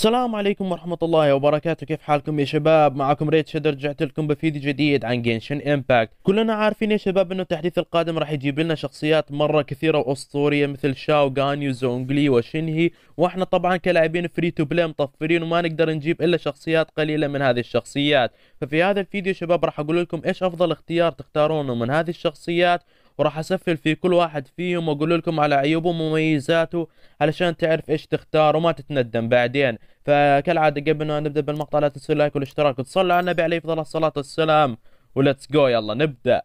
السلام عليكم ورحمة الله وبركاته كيف حالكم يا شباب معكم ريت شدر رجعت لكم بفيديو جديد عن جينشن امباكت كلنا عارفين يا شباب انه التحديث القادم راح يجيب لنا شخصيات مرة كثيرة واسطورية مثل شاو غانيو زونغلي وشينهي واحنا طبعا كلاعبين فري تو بلاي مطفرين وما نقدر نجيب الا شخصيات قليلة من هذه الشخصيات ففي هذا الفيديو شباب راح اقول لكم ايش افضل اختيار تختارونه من هذه الشخصيات وراح اسفل في كل واحد فيهم واقول لكم على عيوبه ومميزاته علشان تعرف ايش تختار وما تتندم بعدين فكالعاده قبل ما نبدا بالمقطع لا تنسوا اللايك والاشتراك وتصلوا على النبي عليه افضل الصلاه والسلام ولتس جو يلا نبدا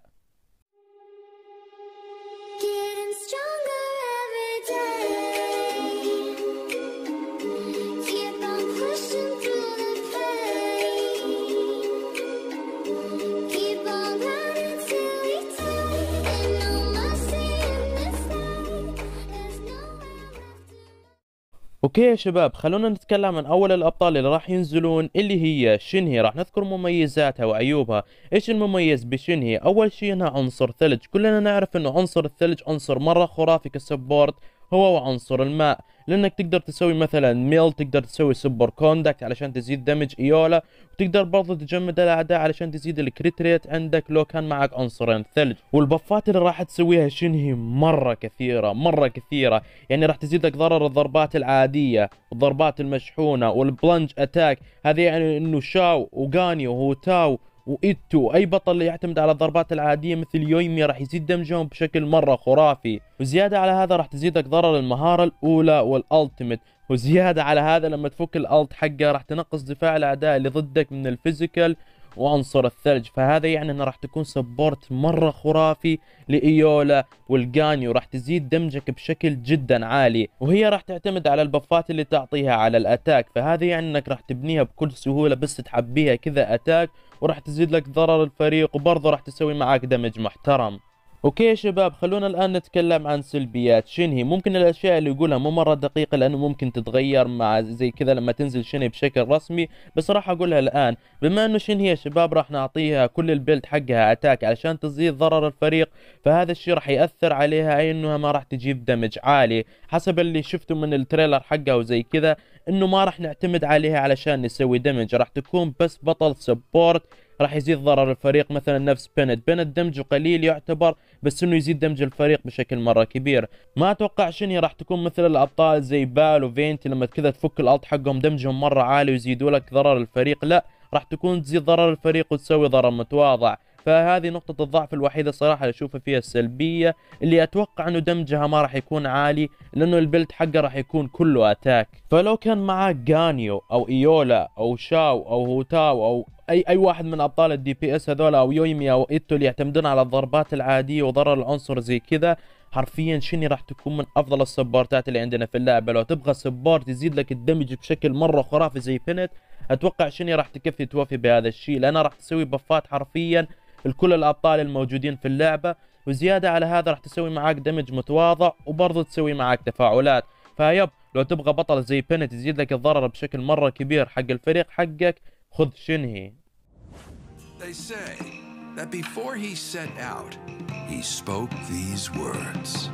اوكي يا شباب خلونا نتكلم عن اول الابطال اللي راح ينزلون اللي هي شنهي راح نذكر مميزاتها وعيوبها ايش المميز بشنهي اول شيء انها عنصر ثلج كلنا نعرف انه عنصر الثلج عنصر مره خرافي كسبورت هو وعنصر الماء لانك تقدر تسوي مثلا ميل تقدر تسوي سوبر كوندكت علشان تزيد دمج ايولا وتقدر برضه تجمد الاعداء علشان تزيد الكريت ريت عندك لو كان معك عنصرين ثلج والبفات اللي راح تسويها شنهي مره كثيره مره كثيره يعني راح تزيد لك ضرر الضربات العاديه والضربات المشحونه والبلنج اتاك هذه يعني انه شاو وغاني وهو تاو وايتو اي بطل يعتمد على الضربات العاديه مثل يويمي راح يزيد دمجهم بشكل مره خرافي وزياده على هذا راح تزيدك ضرر المهاره الاولى والالتيميت وزياده على هذا لما تفك الالت حقه راح تنقص دفاع الاعداء اللي ضدك من الفيزيكال وعنصر الثلج فهذا يعني انه راح تكون سبورت مره خرافي لايولا والجانيو راح تزيد دمجك بشكل جدا عالي وهي راح تعتمد على البفات اللي تعطيها على الاتاك فهذا يعني انك راح تبنيها بكل سهوله بس تحبيها كذا اتاك وراح تزيد لك ضرر الفريق وبرضه راح تسوي معاك دمج محترم اوكي يا شباب خلونا الان نتكلم عن سلبيات شنهي ممكن الاشياء اللي يقولها مو مره دقيقه لانه ممكن تتغير مع زي كذا لما تنزل شنهي بشكل رسمي بس راح اقولها الان بما انه شنهي يا شباب راح نعطيها كل البيلد حقها اتاك علشان تزيد ضرر الفريق فهذا الشيء راح ياثر عليها اي انها ما راح تجيب دمج عالي حسب اللي شفته من التريلر حقها وزي كذا انه ما راح نعتمد عليها علشان نسوي دمج راح تكون بس بطل سبورت راح يزيد ضرر الفريق مثلا نفس بنت بنت دمجه قليل يعتبر بس انه يزيد دمج الفريق بشكل مره كبير ما اتوقع شني راح تكون مثل الابطال زي بال وفينتي لما كذا تفك الالت حقهم دمجهم مره عالي ويزيدوا لك ضرر الفريق لا راح تكون تزيد ضرر الفريق وتسوي ضرر متواضع فهذه نقطة الضعف الوحيدة صراحة اللي أشوفها فيها السلبية اللي أتوقع أنه دمجها ما راح يكون عالي لأنه البلد حقه راح يكون كله أتاك فلو كان معاك جانيو أو إيولا أو شاو أو هوتاو أو اي اي واحد من ابطال الدي بي اس هذول او يويمي او ايتو اللي يعتمدون على الضربات العاديه وضرر العنصر زي كذا حرفيا شني راح تكون من افضل السبورتات اللي عندنا في اللعبه لو تبغى سبورت يزيد لك الدمج بشكل مره خرافي زي بنت اتوقع شني راح تكفي توفي بهذا الشيء لان راح تسوي بفات حرفيا لكل الابطال الموجودين في اللعبه وزياده على هذا راح تسوي معاك دمج متواضع وبرضه تسوي معاك تفاعلات فيب لو تبغى بطل زي بنت يزيد لك الضرر بشكل مره كبير حق الفريق حقك خذ شنهي They say that before he set out, he spoke these words.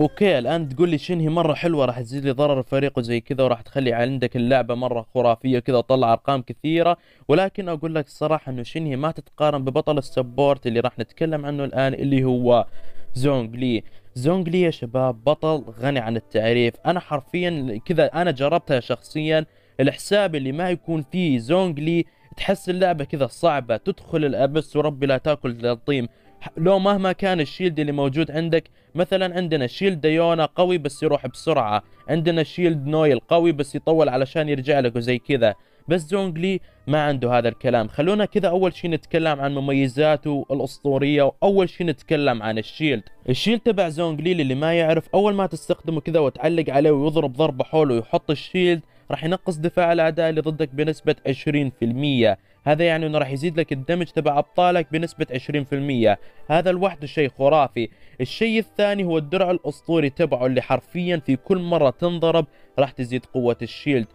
اوكي الان تقول لي شنهي مره حلوه راح تزيد لي ضرر الفريق وزي كذا وراح تخلي عندك اللعبه مره خرافيه كذا وتطلع ارقام كثيره ولكن اقول لك الصراحه انه شنهي ما تتقارن ببطل السبورت اللي راح نتكلم عنه الان اللي هو زونغ لي زونغلي يا شباب بطل غني عن التعريف انا حرفيا كذا انا جربتها شخصيا الحساب اللي ما يكون فيه زونغلي تحس اللعبه كذا صعبه تدخل الابس وربي لا تاكل الطيم لو مهما كان الشيلد اللي موجود عندك مثلا عندنا شيلد ديونا قوي بس يروح بسرعه عندنا شيلد نويل قوي بس يطول علشان يرجع لك وزي كذا بس زونغلي ما عنده هذا الكلام خلونا كذا اول شيء نتكلم عن مميزاته الاسطوريه واول شيء نتكلم عن الشيلد الشيلد تبع زونغلي للي ما يعرف اول ما تستخدمه كذا وتعلق عليه ويضرب ضربه حوله ويحط الشيلد راح ينقص دفاع الاعداء اللي ضدك بنسبه 20% هذا يعني انه راح يزيد لك الدمج تبع ابطالك بنسبه 20% هذا لوحده شيء خرافي الشيء الثاني هو الدرع الاسطوري تبعه اللي حرفيا في كل مره تنضرب راح تزيد قوه الشيلد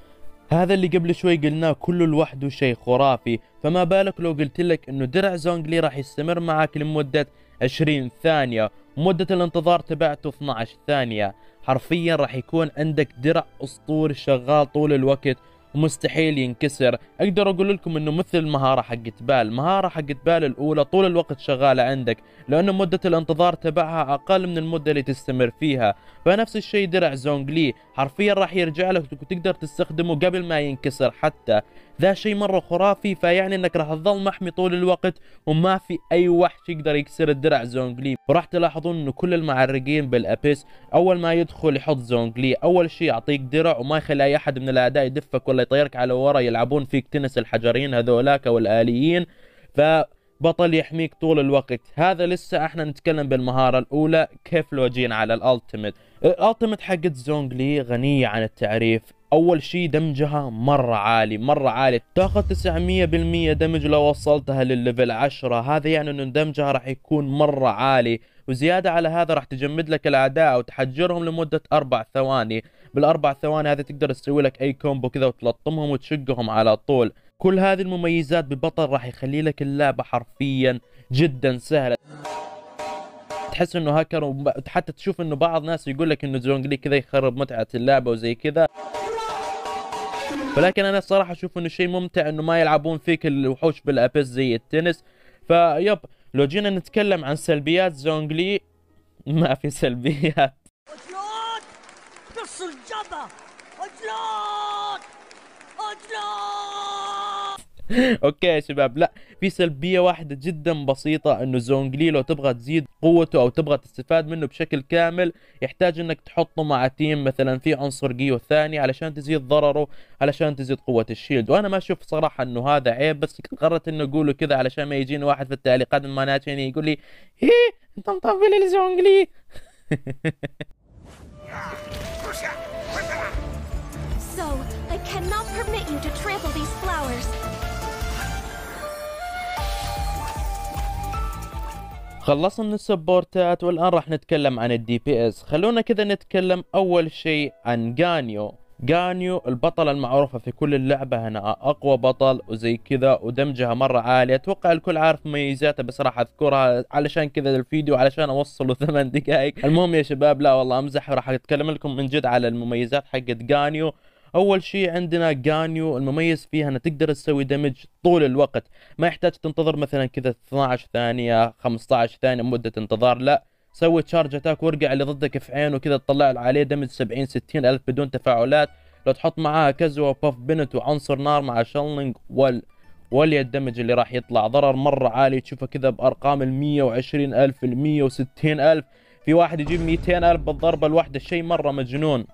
هذا اللي قبل شوي قلناه كله لوحده شيء خرافي فما بالك لو قلت لك انه درع زونغلي راح يستمر معك لمدة 20 ثانية مدة الانتظار تبعته 12 ثانية حرفيا راح يكون عندك درع اسطوري شغال طول الوقت ومستحيل ينكسر اقدر اقول لكم انه مثل المهاره حقت بال المهاره حقت بال الاولى طول الوقت شغاله عندك لانه مده الانتظار تبعها اقل من المده اللي تستمر فيها فنفس الشيء درع زونغلي حرفيا راح يرجع لك وتقدر تستخدمه قبل ما ينكسر حتى ذا شيء مره خرافي فيعني انك راح تظل محمي طول الوقت وما في اي وحش يقدر يكسر الدرع زونغلي وراح تلاحظون انه كل المعرقين بالابيس اول ما يدخل يحط زونغلي اول شيء يعطيك درع وما يخلي اي احد من الاعداء يدفك ولا الله يطيرك على ورا يلعبون فيك تنس الحجرين هذولاك او الاليين فبطل يحميك طول الوقت هذا لسه احنا نتكلم بالمهارة الأولى كيف لو جينا على الألتيميت الألتيميت حقت زونغلي غنية عن التعريف اول شيء دمجها مره عالي مره عالي تاخذ 900% دمج لو وصلتها للليفل 10 هذا يعني انه دمجها راح يكون مره عالي وزياده على هذا راح تجمد لك الاعداء وتحجرهم لمده اربع ثواني بالاربع ثواني هذه تقدر تسوي لك اي كومبو كذا وتلطمهم وتشقهم على طول كل هذه المميزات ببطل راح يخلي لك اللعبه حرفيا جدا سهله تحس انه هاكر وحتى تشوف انه بعض ناس يقول لك انه زونجلي كذا يخرب متعه اللعبه وزي كذا ولكن انا الصراحه اشوف انه شيء ممتع انه ما يلعبون فيك الوحوش بالابس زي التنس فيب لو جينا نتكلم عن سلبيات زونجلي ما في سلبيات بابا أجلوك! أجلوك! اوكي يا شباب لا في سلبيه واحده جدا بسيطه انه زونجلي لو تبغى تزيد قوته او تبغى تستفاد منه بشكل كامل يحتاج انك تحطه مع تيم مثلا في عنصر جيو ثاني علشان تزيد ضرره علشان تزيد قوه الشيلد وانا ما اشوف صراحه انه هذا عيب بس قررت انه اقوله كذا علشان ما يجيني واحد في التعليقات من ماناتشيني يقول لي هي انت مطفل الزونجلي So, I cannot permit you to trample these flowers. خلصنا من السبورتات والان راح نتكلم عن الدي بي اس خلونا كذا نتكلم اول شيء عن غانيو غانيو البطلة المعروفة في كل اللعبة هنا أقوى بطل وزي كذا ودمجها مرة عالي أتوقع الكل عارف مميزاتها بس راح أذكرها علشان كذا الفيديو علشان أوصله ثمان دقائق المهم يا شباب لا والله أمزح وراح أتكلم لكم من جد على المميزات حقت غانيو اول شيء عندنا جانيو المميز فيها انه تقدر تسوي دمج طول الوقت ما يحتاج تنتظر مثلا كذا 12 ثانيه 15 ثانيه مده انتظار لا سوي تشارج اتاك وارجع اللي ضدك في عينه كذا تطلع عليه دمج 70 60 الف بدون تفاعلات لو تحط معاها كزو وباف بنت وعنصر نار مع شلنج وال ولي الدمج اللي راح يطلع ضرر مرة عالي تشوفه كذا بأرقام ال 120 ألف ال 160 ألف في واحد يجيب 200 ألف بالضربة الواحدة شيء مرة مجنون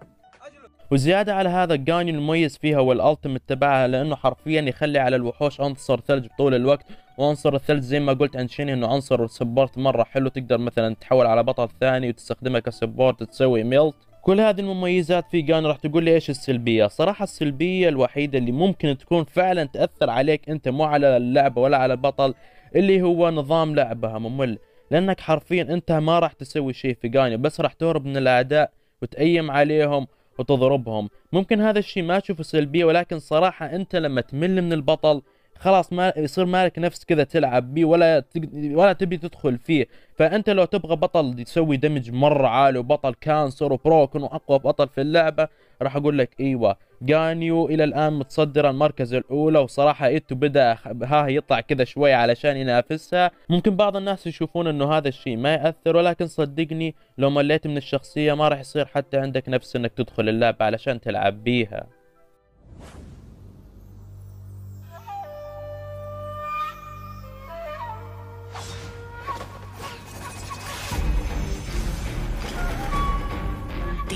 وزياده على هذا الجاني المميز فيها والالتمت تبعها لانه حرفيا يخلي على الوحوش عنصر ثلج طول الوقت وعنصر الثلج زي ما قلت عن شيني انه عنصر سبورت مره حلو تقدر مثلا تحول على بطل ثاني وتستخدمه كسبورت تسوي ميلت كل هذه المميزات في جان راح تقول لي ايش السلبيه صراحه السلبيه الوحيده اللي ممكن تكون فعلا تاثر عليك انت مو على اللعبه ولا على البطل اللي هو نظام لعبها ممل لانك حرفيا انت ما راح تسوي شيء في جاني بس راح تهرب من الاعداء وتأيم عليهم وتضربهم ممكن هذا الشيء ما تشوفه سلبية ولكن صراحة انت لما تمل من البطل خلاص ما يصير مالك نفس كذا تلعب بيه ولا ولا تبي تدخل فيه فانت لو تبغى بطل يسوي دمج مره عالي وبطل كانسر وبروكن واقوى بطل في اللعبه راح اقول لك ايوه جانيو الى الان متصدر المركز الاولى وصراحه ايتو بدا ها يطلع كذا شوي علشان ينافسها ممكن بعض الناس يشوفون انه هذا الشيء ما ياثر ولكن صدقني لو مليت من الشخصيه ما راح يصير حتى عندك نفس انك تدخل اللعبه علشان تلعب بيها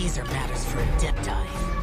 These are matters for a dip dive.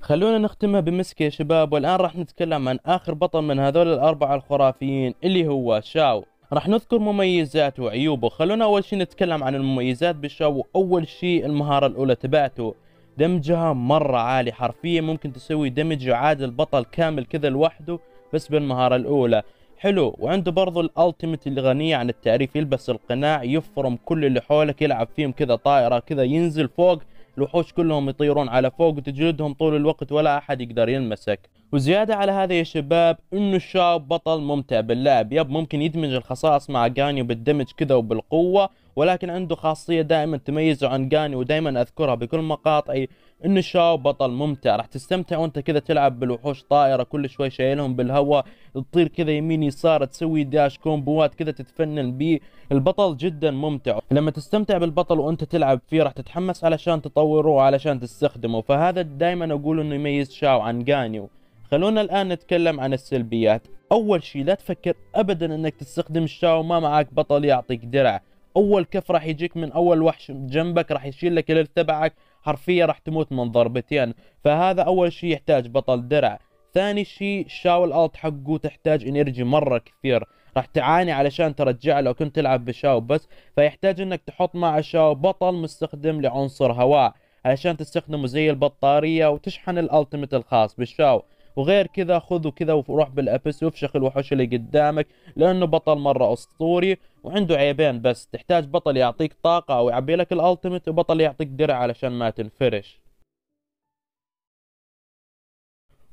خلونا نختمها بمسك يا شباب والآن راح نتكلم عن آخر بطل من هذول الأربعة الخرافيين اللي هو شاو راح نذكر مميزاته وعيوبه خلونا أول شيء نتكلم عن المميزات بشاو أول شيء المهارة الأولى تبعته دمجها مرة عالي حرفيا ممكن تسوي دمج يعادل بطل كامل كذا لوحده بس بالمهارة الأولى حلو وعنده برضو الالتيميت اللي غنيه عن التعريف يلبس القناع يفرم كل اللي حولك يلعب فيهم كذا طائره كذا ينزل فوق الوحوش كلهم يطيرون على فوق وتجلدهم طول الوقت ولا احد يقدر يلمسك وزيادة على هذا يا شباب انه الشاب بطل ممتع باللعب يب ممكن يدمج الخصائص مع جانيو بالدمج كذا وبالقوة ولكن عنده خاصية دائما تميزه عن جاني ودائما أذكرها بكل مقاطعي إنه شاو بطل ممتع راح تستمتع وأنت كذا تلعب بالوحوش طائرة كل شوي شايلهم بالهواء تطير كذا يمين يسار تسوي داش كومبوات كذا تتفنن بيه البطل جدا ممتع لما تستمتع بالبطل وأنت تلعب فيه راح تتحمس علشان تطوره وعلشان تستخدمه فهذا دائما أقول إنه يميز شاو عن جانيو خلونا الآن نتكلم عن السلبيات أول شيء لا تفكر أبدا أنك تستخدم الشاو ما معك بطل يعطيك درع اول كف راح يجيك من اول وحش جنبك راح يشيل لك الليل تبعك حرفيا راح تموت من ضربتين فهذا اول شيء يحتاج بطل درع ثاني شيء الشاول الت حقه تحتاج انرجي مره كثير راح تعاني علشان ترجع لو كنت تلعب بشاو بس فيحتاج انك تحط مع شاو بطل مستخدم لعنصر هواء علشان تستخدمه زي البطارية وتشحن الالتيميت الخاص بالشاو وغير كذا خذ وكذا وروح بالابس وافشخ الوحوش اللي قدامك لانه بطل مره اسطوري وعنده عيبين بس تحتاج بطل يعطيك طاقه او يعبي لك الالتيميت وبطل يعطيك درع علشان ما تنفرش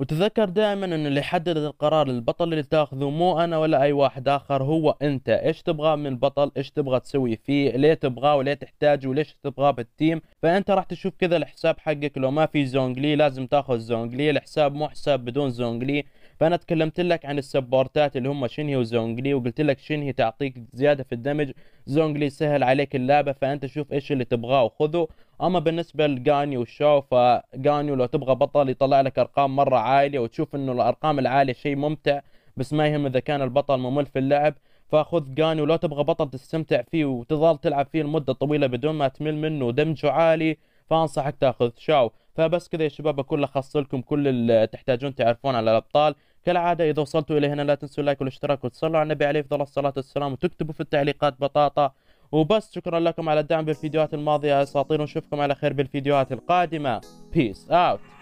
وتذكر دائما ان اللي يحدد القرار البطل اللي تاخذه مو انا ولا اي واحد اخر هو انت ايش تبغى من البطل ايش تبغى تسوي فيه ليه تبغاه وليه تحتاجه وليش تبغاه بالتيم فانت راح تشوف كذا الحساب حقك لو ما في زونجلي لازم تاخذ زونجلي الحساب مو حساب بدون زونجلي فانا تكلمت لك عن السبورتات اللي هم شينهي وزونجلي وقلت لك شينهي تعطيك زياده في الدمج زونجلي سهل عليك اللعبه فانت شوف ايش اللي تبغاه وخذه اما بالنسبه لجاني والشو فجانيو لو تبغى بطل يطلع لك ارقام مره عاليه وتشوف انه الارقام العاليه شيء ممتع بس ما يهم اذا كان البطل ممل في اللعب فخذ جانيو لو تبغى بطل تستمتع فيه وتظل تلعب فيه لمده طويله بدون ما تمل منه ودمجه عالي فانصحك تاخذ شاو فبس كذا يا شباب اكون لخصت لكم كل اللي تحتاجون تعرفون على الابطال كالعادة إذا وصلتوا إلى هنا لا تنسوا اللايك والاشتراك وتصلوا على النبي عليه أفضل الصلاة والسلام وتكتبوا في التعليقات بطاطا وبس شكرا لكم على الدعم بالفيديوهات الماضية يا أساطير ونشوفكم على خير بالفيديوهات القادمة Peace out